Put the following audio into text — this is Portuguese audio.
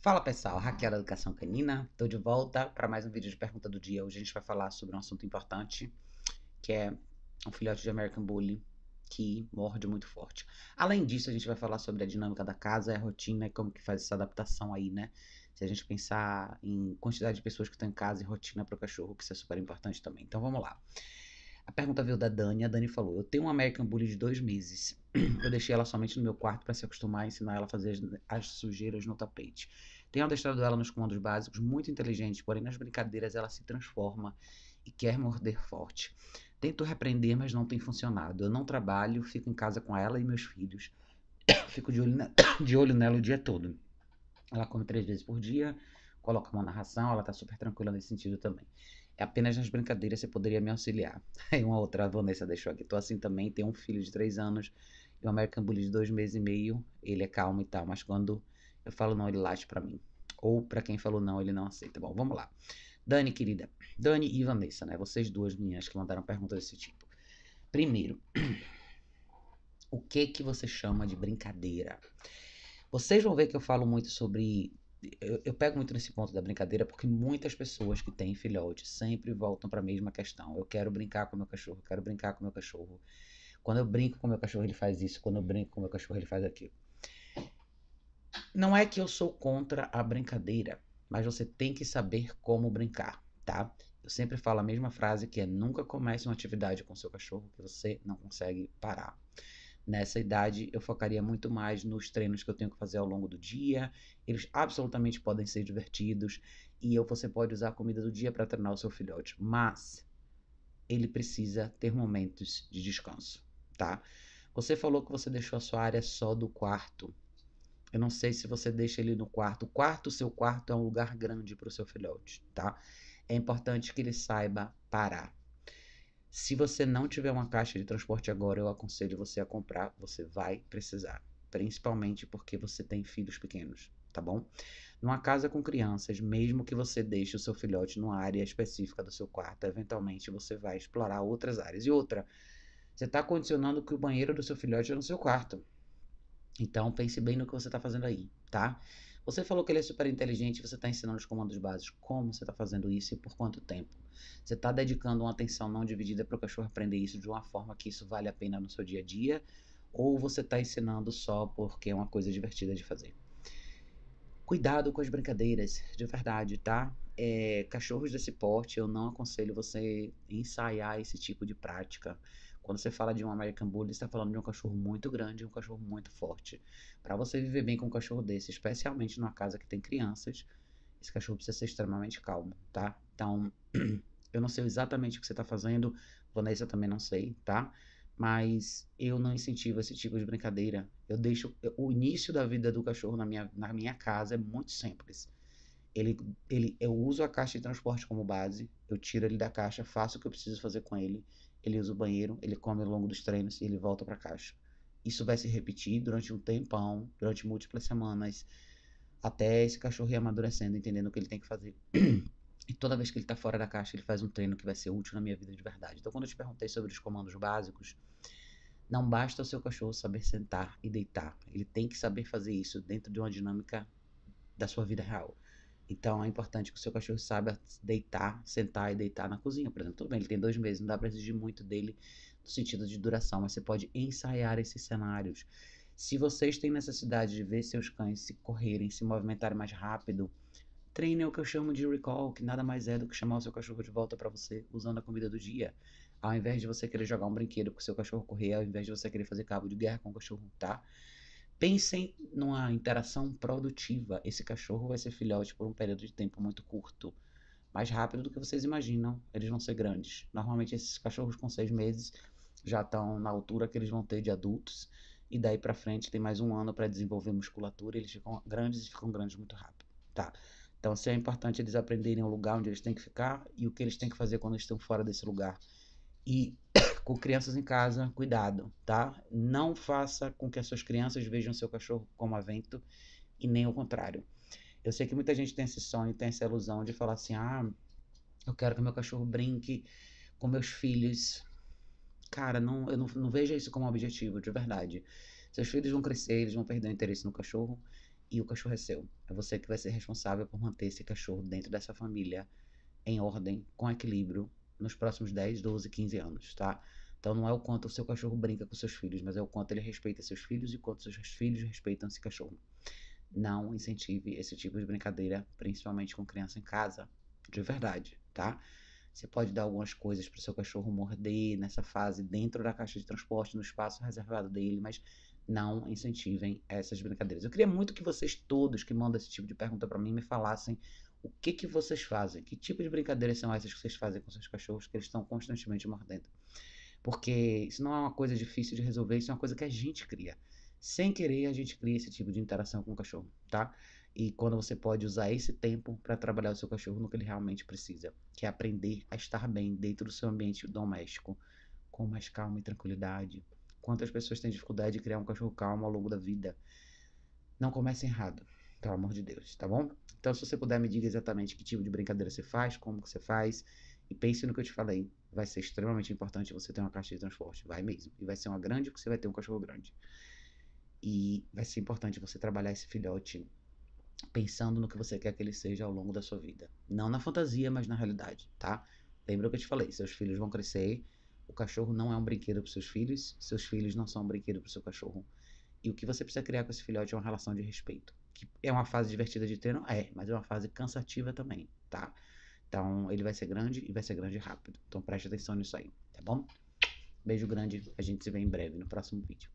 Fala pessoal, Raquel da Educação Canina, tô de volta para mais um vídeo de pergunta do dia. Hoje a gente vai falar sobre um assunto importante, que é um filhote de American Bully que morde muito forte. Além disso, a gente vai falar sobre a dinâmica da casa, a rotina e como que faz essa adaptação aí, né? Se a gente pensar em quantidade de pessoas que estão em casa e rotina para o cachorro, que isso é super importante também. Então vamos lá. A pergunta veio da Dani, a Dani falou, eu tenho um American Bully de dois meses eu deixei ela somente no meu quarto para se acostumar e ensinar ela a fazer as, as sujeiras no tapete. Tenho adestrado ela nos comandos básicos, muito inteligente, porém nas brincadeiras ela se transforma e quer morder forte. Tento repreender, mas não tem funcionado. Eu não trabalho, fico em casa com ela e meus filhos. fico de olho, de olho nela o dia todo. Ela come três vezes por dia, coloca uma narração, ela tá super tranquila nesse sentido também. É apenas nas brincadeiras você poderia me auxiliar. Aí uma outra, a Vanessa deixou aqui. Tô assim também, tenho um filho de três anos e o American Bully de dois meses e meio, ele é calmo e tal, mas quando eu falo não, ele late para mim. Ou para quem falou não, ele não aceita. Bom, vamos lá. Dani, querida. Dani e Vanessa, né? Vocês duas meninas que mandaram perguntas desse tipo. Primeiro, o que que você chama de brincadeira? Vocês vão ver que eu falo muito sobre eu, eu, pego muito nesse ponto da brincadeira porque muitas pessoas que têm filhote sempre voltam para a mesma questão. Eu quero brincar com meu cachorro, quero brincar com meu cachorro. Quando eu brinco com meu cachorro, ele faz isso. Quando eu brinco com meu cachorro, ele faz aquilo. Não é que eu sou contra a brincadeira, mas você tem que saber como brincar, tá? Eu sempre falo a mesma frase que é nunca comece uma atividade com seu cachorro que você não consegue parar. Nessa idade, eu focaria muito mais nos treinos que eu tenho que fazer ao longo do dia. Eles absolutamente podem ser divertidos e eu, você pode usar a comida do dia para treinar o seu filhote, mas ele precisa ter momentos de descanso tá? Você falou que você deixou a sua área só do quarto. Eu não sei se você deixa ele no quarto. O quarto, seu quarto é um lugar grande para o seu filhote, tá? É importante que ele saiba parar. Se você não tiver uma caixa de transporte agora, eu aconselho você a comprar. Você vai precisar, principalmente porque você tem filhos pequenos, tá bom? Numa casa com crianças, mesmo que você deixe o seu filhote numa área específica do seu quarto, eventualmente você vai explorar outras áreas. E outra, você está condicionando que o banheiro do seu filhote é no seu quarto. Então pense bem no que você está fazendo aí, tá? Você falou que ele é super inteligente, você está ensinando os comandos básicos. Como você está fazendo isso e por quanto tempo? Você está dedicando uma atenção não dividida para o cachorro aprender isso de uma forma que isso vale a pena no seu dia a dia? Ou você está ensinando só porque é uma coisa divertida de fazer? Cuidado com as brincadeiras, de verdade, tá? É, cachorros desse porte, eu não aconselho você ensaiar esse tipo de prática. Quando você fala de um American Bully, você está falando de um cachorro muito grande, um cachorro muito forte. Para você viver bem com um cachorro desse, especialmente numa casa que tem crianças, esse cachorro precisa ser extremamente calmo, tá? Então, eu não sei exatamente o que você está fazendo, Vanessa também não sei, tá? mas eu não incentivo esse tipo de brincadeira. Eu deixo o início da vida do cachorro na minha, na minha casa é muito simples. Ele, ele, eu uso a caixa de transporte como base, eu tiro ele da caixa, faço o que eu preciso fazer com ele, ele usa o banheiro, ele come ao longo dos treinos e ele volta para a caixa. Isso vai se repetir durante um tempão, durante múltiplas semanas, até esse cachorro ir amadurecendo, entendendo o que ele tem que fazer. E toda vez que ele está fora da caixa, ele faz um treino que vai ser útil na minha vida de verdade. Então, quando eu te perguntei sobre os comandos básicos, não basta o seu cachorro saber sentar e deitar. Ele tem que saber fazer isso dentro de uma dinâmica da sua vida real. Então é importante que o seu cachorro saiba deitar, sentar e deitar na cozinha. Por exemplo, tudo bem, ele tem dois meses, não dá para exigir muito dele no sentido de duração, mas você pode ensaiar esses cenários. Se vocês têm necessidade de ver seus cães se correrem, se movimentarem mais rápido, treine o que eu chamo de recall, que nada mais é do que chamar o seu cachorro de volta para você usando a comida do dia. Ao invés de você querer jogar um brinquedo com o seu cachorro correr, ao invés de você querer fazer cabo de guerra com o cachorro, tá? Pensem numa interação produtiva. Esse cachorro vai ser filhote por um período de tempo muito curto. Mais rápido do que vocês imaginam. Eles vão ser grandes. Normalmente esses cachorros com seis meses já estão na altura que eles vão ter de adultos. E daí para frente tem mais um ano para desenvolver musculatura. Eles ficam grandes e ficam grandes muito rápido. Tá? Então, se é importante eles aprenderem o lugar onde eles têm que ficar e o que eles têm que fazer quando eles estão fora desse lugar. E com crianças em casa, cuidado, tá? Não faça com que as suas crianças vejam seu cachorro como avento e nem o contrário. Eu sei que muita gente tem esse sonho, tem essa ilusão de falar assim: ah, eu quero que meu cachorro brinque com meus filhos. Cara, não, eu não, não vejo isso como objetivo, de verdade. Seus filhos vão crescer, eles vão perder o interesse no cachorro e o cachorro é seu. É você que vai ser responsável por manter esse cachorro dentro dessa família, em ordem, com equilíbrio, nos próximos 10, 12, 15 anos, tá? Então não é o quanto o seu cachorro brinca com seus filhos, mas é o quanto ele respeita seus filhos e quanto seus filhos respeitam esse cachorro. Não incentive esse tipo de brincadeira, principalmente com criança em casa, de verdade, tá? Você pode dar algumas coisas para o seu cachorro morder nessa fase dentro da caixa de transporte, no espaço reservado dele, mas não incentivem essas brincadeiras. Eu queria muito que vocês todos que mandam esse tipo de pergunta para mim me falassem o que, que vocês fazem? Que tipo de brincadeiras são essas que vocês fazem com seus cachorros que eles estão constantemente mordendo? Porque isso não é uma coisa difícil de resolver, isso é uma coisa que a gente cria. Sem querer, a gente cria esse tipo de interação com o cachorro, tá? E quando você pode usar esse tempo para trabalhar o seu cachorro no que ele realmente precisa, que é aprender a estar bem dentro do seu ambiente doméstico, com mais calma e tranquilidade. Quantas pessoas têm dificuldade de criar um cachorro calmo ao longo da vida? Não comece errado. Pelo amor de Deus, tá bom? Então, se você puder, me diga exatamente que tipo de brincadeira você faz, como que você faz. E pense no que eu te falei. Vai ser extremamente importante você ter uma caixa de transporte. Vai mesmo. E vai ser uma grande porque você vai ter um cachorro grande. E vai ser importante você trabalhar esse filhote pensando no que você quer que ele seja ao longo da sua vida. Não na fantasia, mas na realidade, tá? Lembra o que eu te falei? Seus filhos vão crescer. O cachorro não é um brinquedo para seus filhos. Seus filhos não são um brinquedo para o seu cachorro. E o que você precisa criar com esse filhote é uma relação de respeito que é uma fase divertida de treino? É, mas é uma fase cansativa também, tá? Então ele vai ser grande e vai ser grande rápido. Então preste atenção nisso aí, tá bom? Beijo grande, a gente se vê em breve no próximo vídeo.